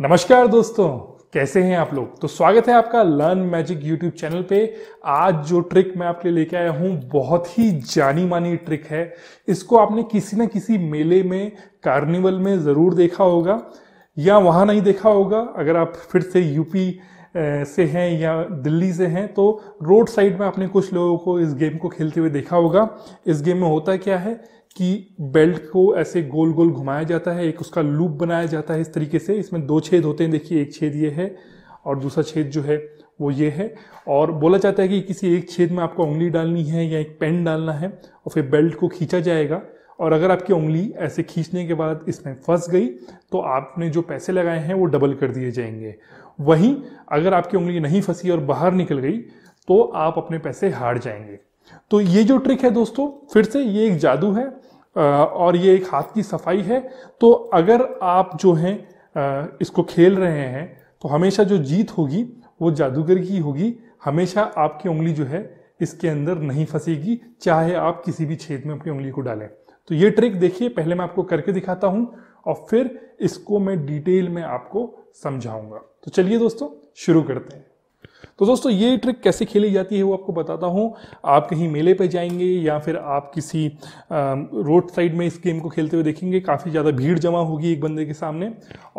नमस्कार दोस्तों कैसे हैं आप लोग तो स्वागत है आपका लर्न मैजिक यूट्यूब चैनल पे आज जो ट्रिक मैं आपके लिए लेके आया हूँ बहुत ही जानी मानी ट्रिक है इसको आपने किसी ना किसी मेले में कार्निवल में ज़रूर देखा होगा या वहाँ नहीं देखा होगा अगर आप फिर से यूपी से हैं या दिल्ली से हैं तो रोड साइड में आपने कुछ लोगों को इस गेम को खेलते हुए देखा होगा इस गेम में होता क्या है कि बेल्ट को ऐसे गोल गोल घुमाया जाता है एक उसका लूप बनाया जाता है इस तरीके से इसमें दो छेद होते हैं देखिए एक छेद ये है और दूसरा छेद जो है वो ये है और बोला जाता है कि किसी एक छेद में आपको उंगली डालनी है या एक पेन डालना है और फिर बेल्ट को खींचा जाएगा और अगर आपकी उंगली ऐसे खींचने के बाद इसमें फंस गई तो आपने जो पैसे लगाए हैं वो डबल कर दिए जाएंगे वहीं अगर आपकी उंगली नहीं फंसी और बाहर निकल गई तो आप अपने पैसे हार जाएंगे तो ये जो ट्रिक है दोस्तों फिर से ये एक जादू है और ये एक हाथ की सफाई है तो अगर आप जो हैं इसको खेल रहे हैं तो हमेशा जो जीत होगी वो जादूगर की होगी हमेशा आपकी उंगली जो है इसके अंदर नहीं फंसेगी चाहे आप किसी भी छेद में अपनी उंगली को डालें तो ये ट्रिक देखिए पहले मैं आपको करके दिखाता हूँ और फिर इसको मैं डिटेल में आपको समझाऊंगा तो चलिए दोस्तों शुरू करते हैं तो दोस्तों ये ट्रिक कैसे खेली जाती है वो आपको बताता हूँ आप कहीं मेले पे जाएंगे या फिर आप किसी रोड साइड में इस गेम को खेलते हुए देखेंगे काफ़ी ज़्यादा भीड़ जमा होगी एक बंदे के सामने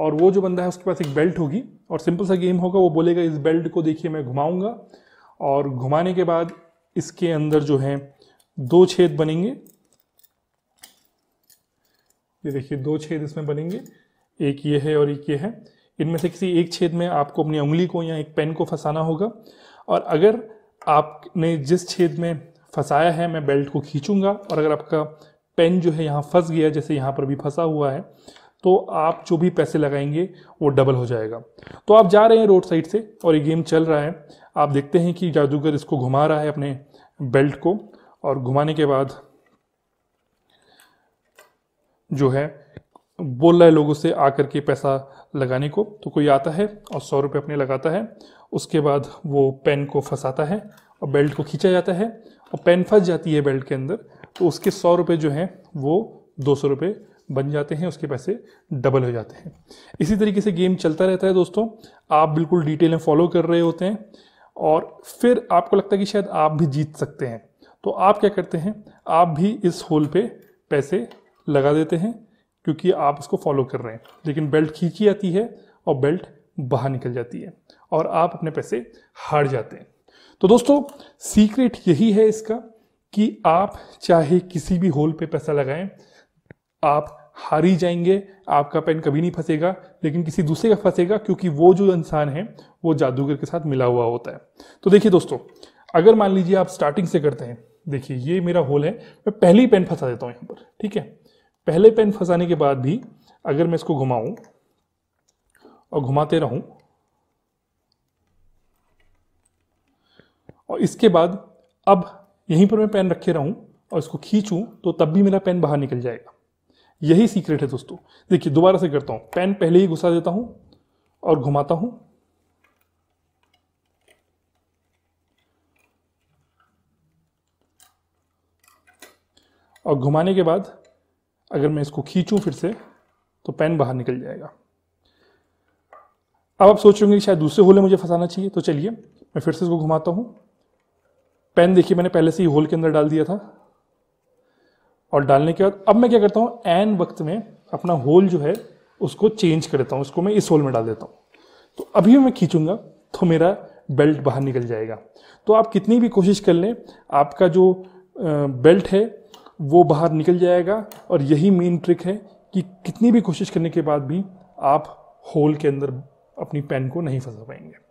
और वो जो बंदा है उसके पास एक बेल्ट होगी और सिंपल सा गेम होगा वो बोलेगा इस बेल्ट को देखिए मैं घुमाऊँगा और घुमाने के बाद इसके अंदर जो है दो छेद बनेंगे ये देखिए दो छेद इसमें बनेंगे एक ये है और एक ये है इनमें से किसी एक छेद में आपको अपनी उंगली को या एक पेन को फंसाना होगा और अगर आपने जिस छेद में फंसाया है मैं बेल्ट को खींचूंगा और अगर आपका पेन जो है यहाँ फंस गया जैसे यहाँ पर भी फंसा हुआ है तो आप जो भी पैसे लगाएंगे वो डबल हो जाएगा तो आप जा रहे हैं रोड साइड से और ये गेम चल रहा है आप देखते हैं कि जादूगर इसको घुमा रहा है अपने बेल्ट को और घुमाने के बाद जो है बोल रहा है लोगों से आकर के पैसा लगाने को तो कोई आता है और सौ रुपये अपने लगाता है उसके बाद वो पेन को फंसाता है और बेल्ट को खींचा जाता है और पेन फंस जाती है बेल्ट के अंदर तो उसके सौ रुपये जो हैं वो दो सौ रुपये बन जाते हैं उसके पैसे डबल हो जाते हैं इसी तरीके से गेम चलता रहता है दोस्तों आप बिल्कुल डिटेल में फॉलो कर रहे होते हैं और फिर आपको लगता है कि शायद आप भी जीत सकते हैं तो आप क्या करते हैं आप भी इस होल पे पैसे लगा देते हैं क्योंकि आप उसको फॉलो कर रहे हैं लेकिन बेल्ट खींची आती है और बेल्ट बाहर निकल जाती है और आप अपने पैसे हार जाते हैं तो दोस्तों सीक्रेट यही है इसका कि आप चाहे किसी भी होल पे पैसा लगाएं आप हार ही जाएंगे आपका पेन कभी नहीं फंसेगा लेकिन किसी दूसरे का फंसेगा क्योंकि वो जो इंसान है वो जादूगर के साथ मिला हुआ होता है तो देखिए दोस्तों अगर मान लीजिए आप स्टार्टिंग से करते हैं देखिए ये मेरा होल है मैं पहले ही पेन फंसा देता हूँ यहाँ पर ठीक है पहले पेन फंसाने के बाद भी अगर मैं इसको घुमाऊं और घुमाते रहूं और इसके बाद अब यहीं पर मैं पेन रखे रहूं और इसको खींचूं तो तब भी मेरा पेन बाहर निकल जाएगा यही सीक्रेट है दोस्तों देखिए दोबारा से करता हूं पेन पहले ही घुसा देता हूं और घुमाता हूं और घुमाने के बाद अगर मैं इसको खींचूँ फिर से तो पेन बाहर निकल जाएगा अब आप सोच रहे कि शायद दूसरे होल में मुझे फंसाना चाहिए तो चलिए मैं फिर से इसको घुमाता हूँ पेन देखिए मैंने पहले से ही होल के अंदर डाल दिया था और डालने के बाद अब मैं क्या करता हूँ एन वक्त में अपना होल जो है उसको चेंज कर देता हूँ उसको मैं इस होल में डाल देता हूँ तो अभी मैं खींचूंगा तो मेरा बेल्ट बाहर निकल जाएगा तो आप कितनी भी कोशिश कर लें आपका जो बेल्ट है वो बाहर निकल जाएगा और यही मेन ट्रिक है कि कितनी भी कोशिश करने के बाद भी आप होल के अंदर अपनी पेन को नहीं फंसा पाएंगे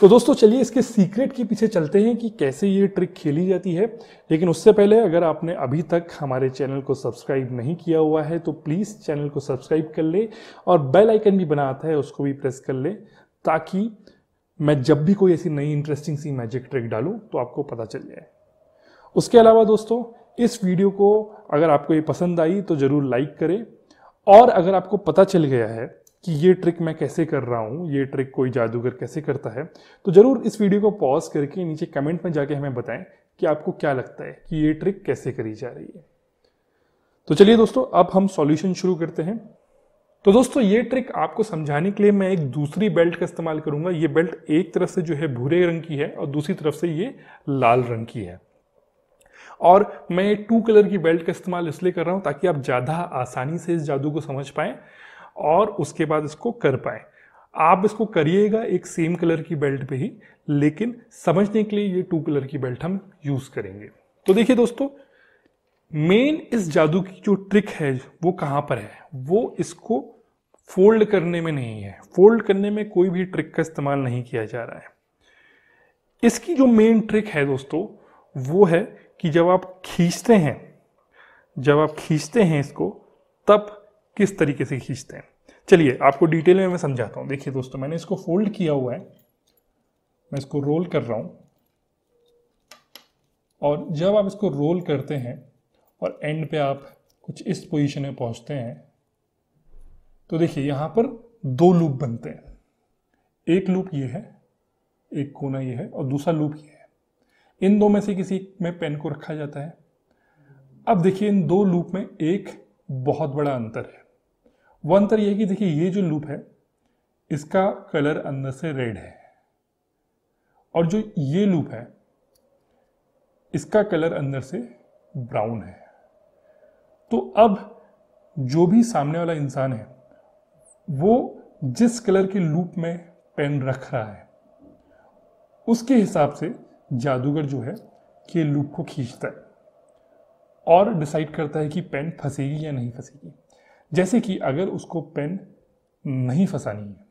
तो दोस्तों चलिए इसके सीक्रेट के पीछे चलते हैं कि कैसे ये ट्रिक खेली जाती है लेकिन उससे पहले अगर आपने अभी तक हमारे चैनल को सब्सक्राइब नहीं किया हुआ है तो प्लीज़ चैनल को सब्सक्राइब कर ले और बेल आइकन भी बना आता है उसको भी प्रेस कर ले ताकि मैं जब भी कोई ऐसी नई इंटरेस्टिंग सी मैजिक ट्रिक डालूँ तो आपको पता चल जाए उसके अलावा दोस्तों इस वीडियो को अगर आपको ये पसंद आई तो ज़रूर लाइक करें और अगर आपको पता चल गया है कि ये ट्रिक मैं कैसे कर रहा हूँ ये ट्रिक कोई जादूगर कैसे करता है तो ज़रूर इस वीडियो को पॉज करके नीचे कमेंट में जाके हमें बताएं कि आपको क्या लगता है कि ये ट्रिक कैसे करी जा रही है तो चलिए दोस्तों अब हम सॉल्यूशन शुरू करते हैं तो दोस्तों ये ट्रिक आपको समझाने के लिए मैं एक दूसरी बेल्ट का इस्तेमाल करूंगा ये बेल्ट एक तरफ से जो है भूरे रंग की है और दूसरी तरफ से ये लाल रंग की है और मैं टू कलर की बेल्ट का इस्तेमाल इसलिए कर रहा हूँ ताकि आप ज़्यादा आसानी से इस जादू को समझ पाएँ और उसके बाद इसको कर पाएँ आप इसको करिएगा एक सेम कलर की बेल्ट पे ही लेकिन समझने के लिए ये टू कलर की बेल्ट हम यूज़ करेंगे तो देखिए दोस्तों मेन इस जादू की जो ट्रिक है वो कहाँ पर है वो इसको फोल्ड करने में नहीं है फोल्ड करने में कोई भी ट्रिक का इस्तेमाल नहीं किया जा रहा है इसकी जो मेन ट्रिक है दोस्तों वो है कि जब आप खींचते हैं जब आप खींचते हैं इसको तब किस तरीके से खींचते हैं चलिए आपको डिटेल में मैं समझाता हूँ देखिए दोस्तों मैंने इसको फोल्ड किया हुआ है मैं इसको रोल कर रहा हूँ और जब आप इसको रोल करते हैं और एंड पे आप कुछ इस पोजीशन में पहुँचते हैं तो देखिए यहाँ पर दो लूप बनते हैं एक लूप ये है एक कोना ये है और दूसरा लूप ये है इन दो में से किसी में पेन को रखा जाता है अब देखिए इन दो लूप में एक बहुत बड़ा अंतर है वो अंतर यह कि देखिए ये जो लूप है इसका कलर अंदर से रेड है और जो ये लूप है इसका कलर अंदर से ब्राउन है तो अब जो भी सामने वाला इंसान है वो जिस कलर के लूप में पेन रख रहा है उसके हिसाब से जादूगर जो है कि लूप को खींचता है और डिसाइड करता है कि पेन फंसेगी या नहीं फंसेगी जैसे कि अगर उसको पेन नहीं फंसानी है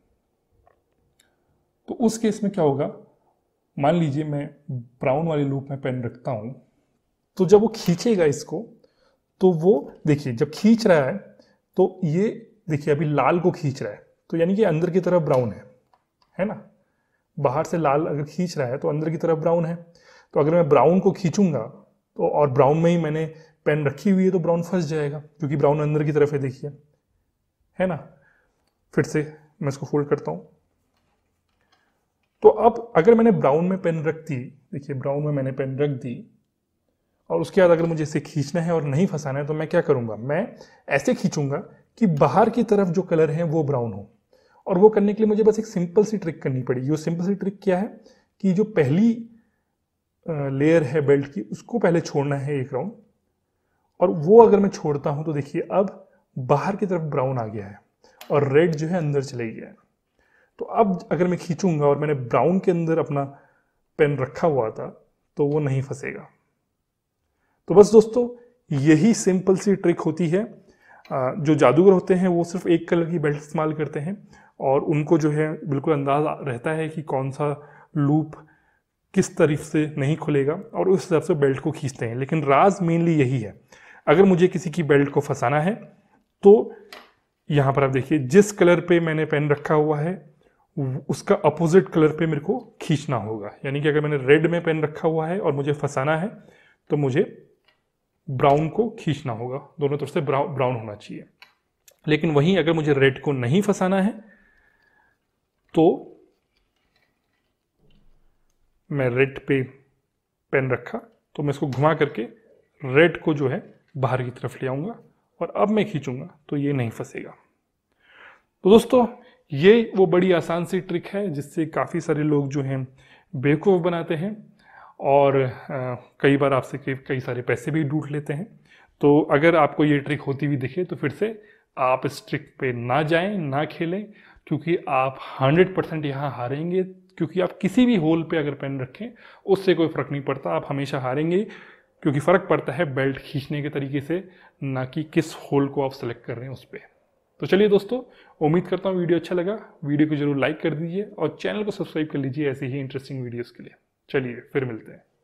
तो उस केस में क्या होगा मान लीजिए मैं ब्राउन वाले लूप में पेन रखता हूँ तो जब वो खींचेगा इसको तो वो देखिए जब खींच रहा है तो ये देखिए अभी लाल को खींच रहा है तो यानी कि अंदर की तरफ ब्राउन है है ना बाहर से लाल अगर खींच रहा है तो अंदर की तरफ ब्राउन है तो अगर मैं ब्राउन को खींचूंगा तो और ब्राउन में ही मैंने पेन रखी हुई है तो ब्राउन फंस जाएगा क्योंकि ब्राउन अंदर की तरफ है देखिए है ना फिर से मैं इसको फोल्ड करता हूँ तो अब अगर मैंने ब्राउन में पेन रख दी देखिए ब्राउन में मैंने पेन रख दी और उसके बाद अगर मुझे इसे खींचना है और नहीं फंसाना है तो मैं क्या करूंगा मैं ऐसे खींचूंगा कि बाहर की तरफ जो कलर है वो ब्राउन हो और वो करने के लिए मुझे बस एक सिंपल सी ट्रिक करनी पड़ी वो सिंपल सी ट्रिक क्या है कि जो पहली लेयर है बेल्ट की उसको पहले छोड़ना है एक राउंड और वो अगर मैं छोड़ता हूँ तो देखिए अब बाहर की तरफ ब्राउन आ गया है और रेड जो है अंदर चले गया है तो अब अगर मैं खींचूंगा और मैंने ब्राउन के अंदर अपना पेन रखा हुआ था तो वो नहीं फंसेगा तो बस दोस्तों यही सिंपल सी ट्रिक होती है जो जादूगर होते हैं वो सिर्फ एक कलर की बेल्ट इस्तेमाल करते हैं और उनको जो है बिल्कुल अंदाज रहता है कि कौन सा लूप किस तरफ से नहीं खुलेगा और उस हिसाब से बेल्ट को खींचते हैं लेकिन राज मेनली यही है अगर मुझे किसी की बेल्ट को फंसाना है तो यहाँ पर आप देखिए जिस कलर पे मैंने पेन रखा हुआ है उसका अपोजिट कलर पे मेरे को खींचना होगा यानी कि अगर मैंने रेड में पेन रखा हुआ है और मुझे फंसाना है तो मुझे ब्राउन को खींचना होगा दोनों तरफ से ब्राउन होना चाहिए लेकिन वहीं अगर मुझे रेड को नहीं फंसाना है तो मैं रेड पे पेन रखा तो मैं इसको घुमा करके रेड को जो है बाहर की तरफ ले आऊंगा और अब मैं खींचूंगा तो ये नहीं फंसेगा तो दोस्तों ये वो बड़ी आसान सी ट्रिक है जिससे काफ़ी सारे लोग जो हैं बेवकूफ़ बनाते हैं और आ, कई बार आपसे कई सारे पैसे भी डूट लेते हैं तो अगर आपको ये ट्रिक होती हुई दिखे तो फिर से आप इस ट्रिक पे ना जाएं ना खेलें क्योंकि आप 100 परसेंट यहाँ हारेंगे क्योंकि आप किसी भी होल पे अगर पेन रखें उससे कोई फ़र्क नहीं पड़ता आप हमेशा हारेंगे क्योंकि फ़र्क पड़ता है बेल्ट खींचने के तरीके से ना कि किस होल को आप सेलेक्ट कर रहे हैं उस पर तो चलिए दोस्तों उम्मीद करता हूँ वीडियो अच्छा लगा वीडियो को जरूर लाइक कर दीजिए और चैनल को सब्सक्राइब कर लीजिए ऐसे ही इंटरेस्टिंग वीडियोज़ के लिए चलिए फिर मिलते हैं